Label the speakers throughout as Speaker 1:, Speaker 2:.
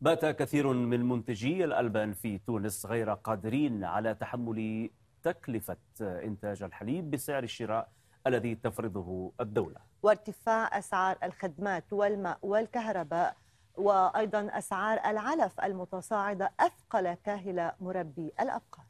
Speaker 1: بات كثير من منتجي الألبان في تونس غير قادرين على تحمل تكلفة إنتاج الحليب بسعر الشراء الذي تفرضه الدولة
Speaker 2: وارتفاع أسعار الخدمات والماء والكهرباء وأيضا أسعار العلف المتصاعدة أثقل كاهل مربي الأبقار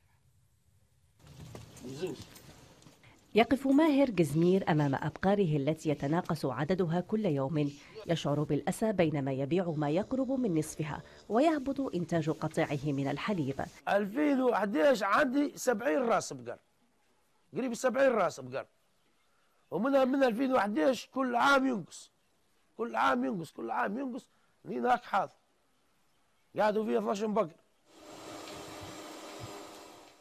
Speaker 3: يقف ماهر جزمير أمام أبقاره التي يتناقص عددها كل يوم يشعر بالأسى بينما يبيع ما يقرب من نصفها ويهبط إنتاج قطيعه من الحليب
Speaker 1: 2011 عندي 70 راس بقر قريب 70 راس بقر ومنها من 2011 كل عام ينقص كل عام ينقص كل عام ينقص هناك حاضر قاعدوا فيه 12 بقر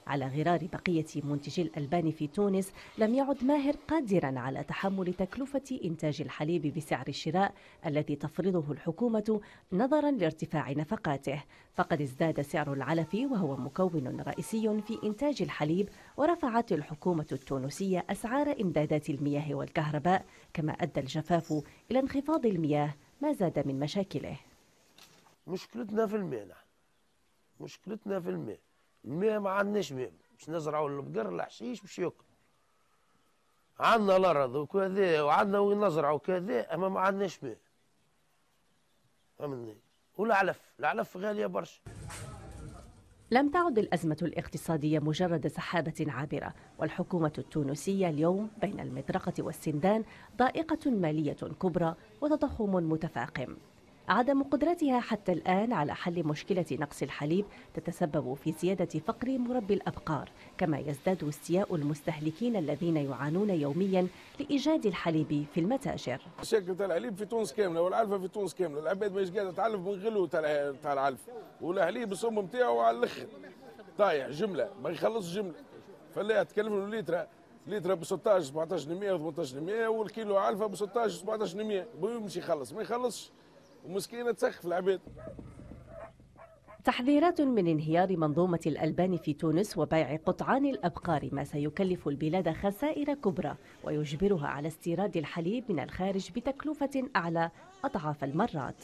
Speaker 3: على غرار بقية منتجي الألبان في تونس لم يعد ماهر قادرا على تحمل تكلفة إنتاج الحليب بسعر الشراء الذي تفرضه الحكومة نظرا لارتفاع نفقاته فقد ازداد سعر العلف وهو مكون رئيسي في إنتاج الحليب ورفعت الحكومة التونسية أسعار إمدادات المياه والكهرباء كما أدى الجفاف إلى انخفاض المياه ما زاد من مشاكله
Speaker 1: مشكلتنا في الماء مشكلتنا في الماء ما ما عندناش ماء باش نزرعوا البقر الحشيش باش ياكل عندنا الارض وكذا وعندنا وين نزرعوا كذا اما ما عندناش ماء فهمتني والعلف العلف غاليه برشا
Speaker 3: لم تعد الأزمة الاقتصادية مجرد سحابة عابرة والحكومة التونسية اليوم بين المطرقة والسندان ضائقة مالية كبرى وتضخم متفاقم عدم قدرتها حتى الآن على حل مشكلة نقص الحليب تتسبب في زيادة فقر مربي الأبقار كما يزداد استياء المستهلكين الذين يعانون يوميا لإيجاد الحليب في المتاجر
Speaker 1: شكل تاع الحليب في تونس كاملة والعلفة في تونس كاملة العباد ماهيش قاعدة تعلف من غلو تاع العلف والحليب الصم نتاعو على الآخر طايح جملة ما يخلصش جملة فلا تكلفوا ليترا لتر ب 16 17% و 18% والكيلو علفه ب 16 17% بيمشي يخلص ما يخلصش ومسكينه تسخف العباد
Speaker 3: تحذيرات من انهيار منظومة الألبان في تونس وبيع قطعان الأبقار ما سيكلف البلاد خسائر كبرى ويجبرها على استيراد الحليب من الخارج بتكلفة أعلى أضعاف المرات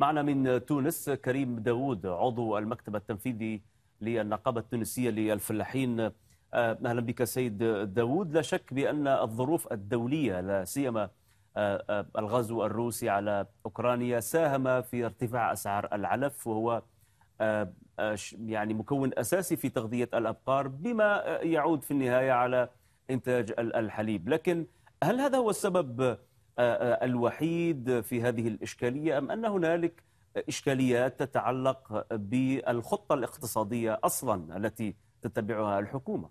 Speaker 1: معنا من تونس كريم داوود عضو المكتب التنفيذي للنقابة التونسية للفلاحين آه، أهلا بك سيد داوود لا شك بأن الظروف الدولية لا سيما آه، آه، الغزو الروسي على أوكرانيا ساهم في ارتفاع أسعار العلف وهو آه، يعني مكون أساسي في تغذية الأبقار بما يعود في النهاية على إنتاج الحليب لكن هل هذا هو السبب الوحيد في هذه الإشكالية أم أن هنالك إشكاليات تتعلق بالخطة الاقتصادية أصلا التي تتبعها الحكومة؟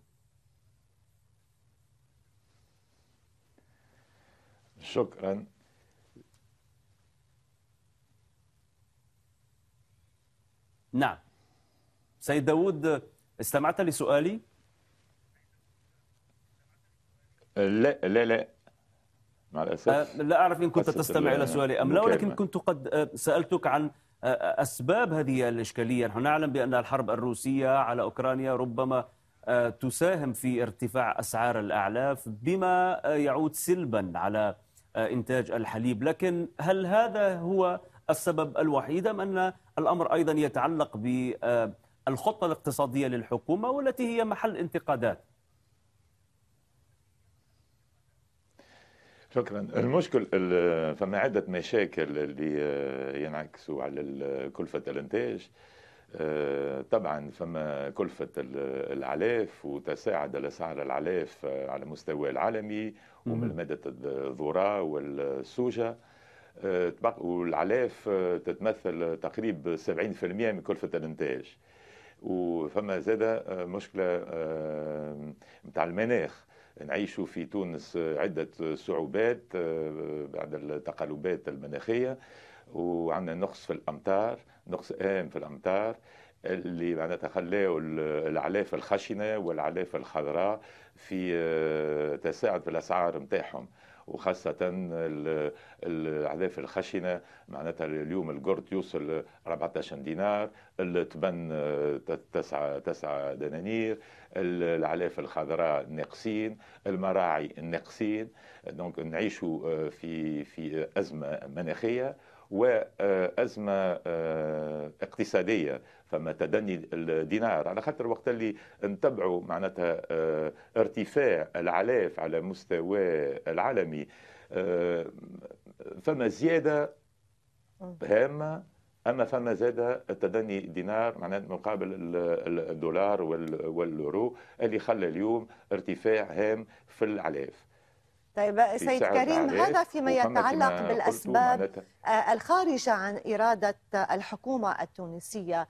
Speaker 1: شكرا نعم سيد داود استمعت لسؤالي
Speaker 4: لا لا لا مع الأسف أه،
Speaker 1: لا أعرف إن كنت تستمع إلى سؤالي أم لا ولكن كنت قد أه، سألتك عن أه، أسباب هذه الإشكالية نحن نعلم بأن الحرب الروسية على أوكرانيا ربما تساهم في ارتفاع أسعار الأعلاف بما يعود سلبا على آه، إنتاج الحليب لكن هل هذا هو السبب الوحيد أم أن الأمر أيضا يتعلق بالخطة الاقتصادية للحكومة والتي هي محل انتقادات شكرا
Speaker 4: المشكل فما عدة مشاكل اللي ينعكسوا على كلفة الانتاج آه، طبعا فما كلفة العلاف وتساعد لسعر العلاف آه، على مستوى العالمي ومن مادة الذرة والسوجة آه، والعلاف تتمثل تقريب 70% من كلفة الانتاج وفما زاد مشكلة متاع المناخ نعيشوا في تونس عدة صعوبات بعد التقلبات المناخية وعندنا نقص في الامتار نقص ام في الامتار اللي معناتها خلاو العلاف الخشنه والعلاف الخضراء في آه، تساعد في الاسعار نتاعهم وخاصة العلاف الخشنة معناتها اليوم القرد يوصل 14 دينار التبن آه، تسعة تسعة دنانير العلاف الخضراء ناقصين المراعي ناقصين دونك نعيشوا آه، في في أزمة مناخية وازمه آه، اقتصاديه فما تدني الدينار على خاطر وقت اللي نتبعوا معناتها آه، ارتفاع العلاف على مستوى العالمي آه، فما زياده هامه اما فما زاد تدني دينار معناته مقابل الدولار واليورو اللي خلى اليوم ارتفاع هام في العلاف
Speaker 2: طيب آه، سيد كريم هذا فيما يتعلق بالأسباب آه، الخارجة عن إرادة آه، الحكومة التونسية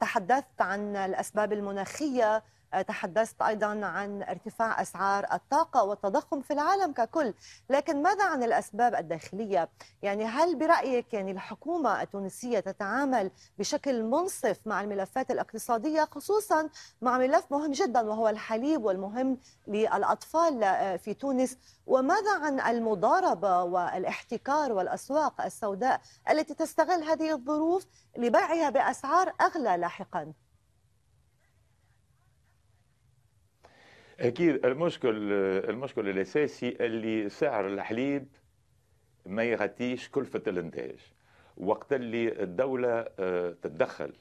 Speaker 2: تحدثت عن الأسباب المناخية تحدثت أيضا عن ارتفاع أسعار الطاقة والتضخم في العالم ككل لكن ماذا عن الأسباب الداخلية؟ يعني هل برأيك يعني الحكومة التونسية تتعامل بشكل منصف مع الملفات الاقتصادية خصوصا مع ملف مهم جدا وهو الحليب والمهم للأطفال في تونس وماذا عن المضاربة والاحتكار والأسواق السوداء التي تستغل هذه الظروف لبيعها بأسعار أغلى لاحقاً؟
Speaker 4: اكيد المشكل المشكل الاساسي اللي سعر الحليب ما يغطيش كلفه الانتاج وقت اللي الدوله آه، تتدخل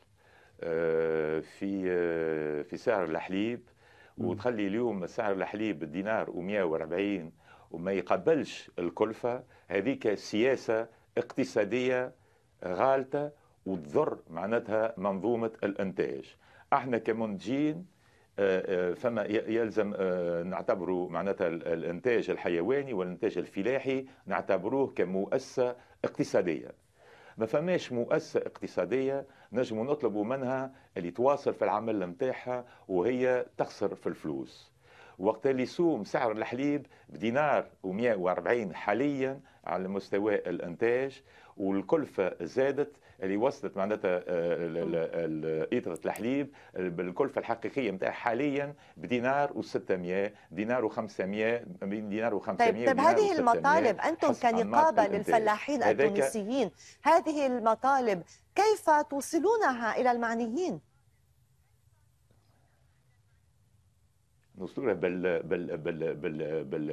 Speaker 4: آه، في آه، في سعر الحليب وتخلي اليوم سعر الحليب دينار و140 وما يقبلش الكلفه هذيك سياسه اقتصاديه غالطه وتضر معناتها منظومه الانتاج احنا كمنتجين آه، آه، فما يلزم آه، نعتبره معناتها الانتاج الحيواني والانتاج الفلاحي نعتبروه كمؤسسه اقتصاديه ما فماش مؤسسة اقتصادية نجم نطلب منها اللي تواصل في العمل نتاعها وهي تخسر في الفلوس وقت اللي سوم سعر الحليب بدينار و140 حاليا على مستوى الانتاج والكلفه زادت اللي وصلت معناتها آه، ايطه الحليب بالكلفه الحقيقيه نتاعها حاليا بدينار و600 دينار و500 دينار و500 طيب طيب هذه المطالب انتم كنقابه للفلاحين التونسيين
Speaker 2: هذه المطالب كيف توصلونها الى المعنيين؟
Speaker 4: نصوره بال بال بال بال بال,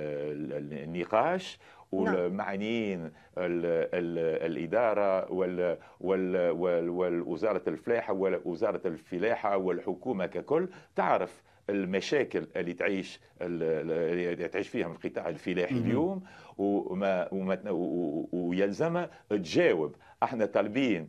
Speaker 4: النقاش نعم. والمعنيين الإدارة وال وال وال والوزارة الفلاحة ووزارة الفلاحة والحكومة ككل تعرف المشاكل اللي تعيش اللي تعيش فيها من القطاع الفلاحي اليوم وما ويلزم تجاوب احنا طالبين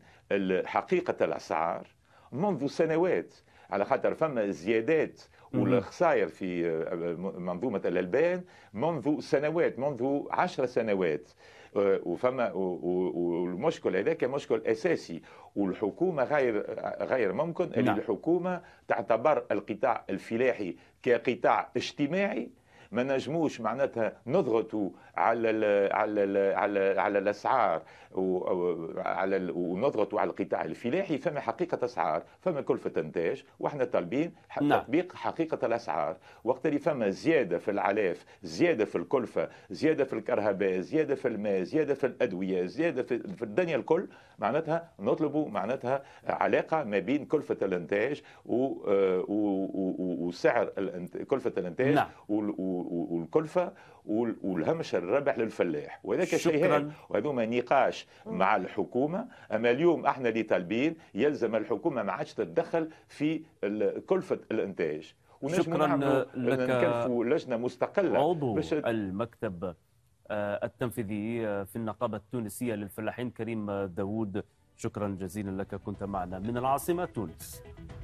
Speaker 4: حقيقة الأسعار منذ سنوات على خاطر فما زيادات والخسائر في آه، منظومة الألبان منذ سنوات منذ عشر سنوات آه، وفما والمشكل هذاك مشكل اساسي والحكومه غير غير ممكن ان اللي نعم. الحكومه تعتبر القطاع الفلاحي كقطاع اجتماعي ما نجموش معناتها نضغطوا على الـ على الـ على على الاسعار وعلى ونضغطوا على القطاع الفلاحي فما حقيقه اسعار فما كلفه انتاج واحنا طالبين نعم. تطبيق حقيقه الاسعار وقت اللي فما زياده في العلاف زياده في الكلفه زياده في الكهرباء زياده في الماء زياده في الادويه زياده في الدنيا الكل معناتها نطلب معناتها علاقه ما بين كلفه الانتاج آه، وسعر كلفه الانتاج نعم. والكلفه والهمش الربح للفلاح وهذاك شيء وهذوما نقاش مع الحكومه اما اليوم احنا اللي طالبين يلزم الحكومه ما عادش تتدخل في كلفه الانتاج شكرا لك لجنه مستقله عضو
Speaker 1: المكتب آه، التنفيذي آه، في النقابه التونسيه للفلاحين كريم داوود شكرا جزيلا لك كنت معنا من العاصمه تونس